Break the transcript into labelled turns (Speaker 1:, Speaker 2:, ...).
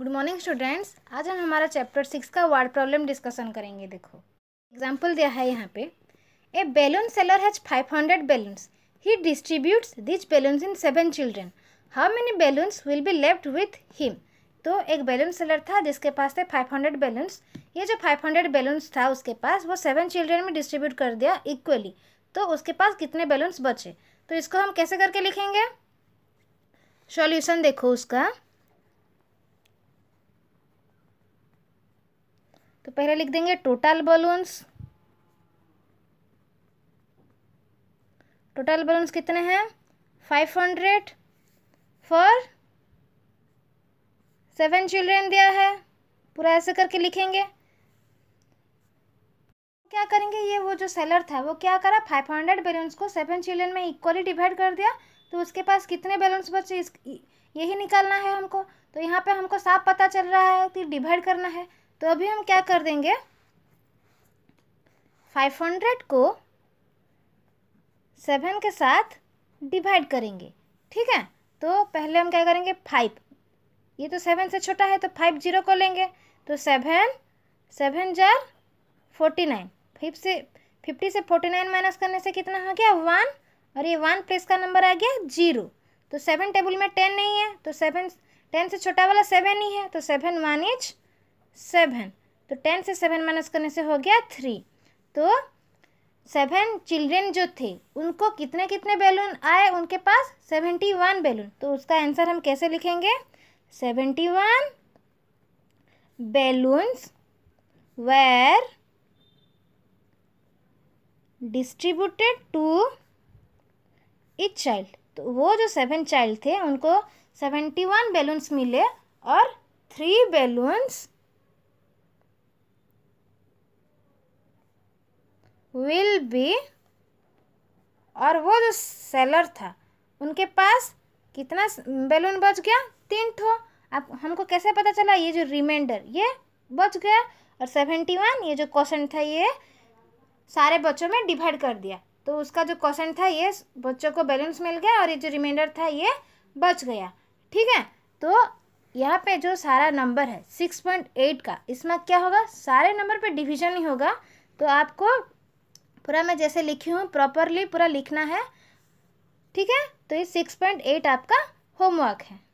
Speaker 1: good morning students आज हम हमारा चैप्टर सिक्स का वर्ड प्रॉब्लम डिस्कशन करेंगे देखो एग्जाम्पल दिया है यहाँ पे a balloon seller has five hundred balloons he distributes these balloons in seven children how many balloons will be left with him तो एक बैलून सेलर था जिसके पास थे फाइव हंड्रेड बेलून्स ये जो फाइव हंड्रेड बैलून्स था उसके पास वो सेवन चिल्ड्रेन में डिस्ट्रीब्यूट कर दिया इक्वली तो उसके पास कितने बैलून्स बचे तो इसको हम कैसे करके लिखेंगे सॉल्यूशन देखो उसका तो पहले लिख देंगे टोटल बलून्स टोटल बलून्स कितने हैं five hundred for seven children दिया है पूरा ऐसे करके लिखेंगे क्या करेंगे ये वो जो सेलर था वो क्या करा फाइव हंड्रेड बैलून्स को सेवन चिल्ड्रेन में इक्वली डिवाइड कर दिया तो उसके पास कितने बैलून्स बचे इस यही निकालना है हमको तो यहाँ पे हमको साफ पता चल रहा है कि डिवाइड करना है तो अभी हम क्या कर देंगे 500 को सेवन के साथ डिवाइड करेंगे ठीक है तो पहले हम क्या करेंगे फाइव ये तो सेवन से छोटा है तो फाइव जीरो को लेंगे तो सेवन सेवन जार फोर्टी नाइन फिफ से फिफ्टी से फोर्टी नाइन माइनस करने से कितना हो गया वन और ये वन प्लेस का नंबर आ गया जीरो तो सेवन टेबल में टेन नहीं है तो सेवन टेन से छोटा वाला सेवन ही है तो सेवन वन इज सेवन तो टेन से सेवन माइनस करने से हो गया थ्री तो सेवन चिल्ड्रेन जो थे उनको कितने कितने बैलून आए उनके पास सेवेंटी वन बैलून तो उसका आंसर हम कैसे लिखेंगे seventy one balloons were distributed to each child तो वो जो सेवन चाइल्ड थे उनको सेवेंटी वन बैलून्स मिले और थ्री बैलून्स विल बी और वो जो सेलर था उनके पास कितना बैलून बच गया तीन ठो आप हमको कैसे पता चला ये जो रिमाइंडर ये बच गया और सेवेंटी वन ये जो क्वेश्चन था ये सारे बच्चों में डिवाइड कर दिया तो उसका जो क्वेश्चन था ये बच्चों को बैलेंस मिल गया और ये जो रिमाइंडर था ये बच गया ठीक है तो यहाँ पे जो सारा नंबर है सिक्स पॉइंट एट का इसमें क्या होगा सारे नंबर पे डिवीजन ही होगा तो आपको पूरा मैं जैसे लिखी हूँ प्रॉपरली पूरा लिखना है ठीक है तो ये सिक्स पॉइंट एट आपका होमवर्क है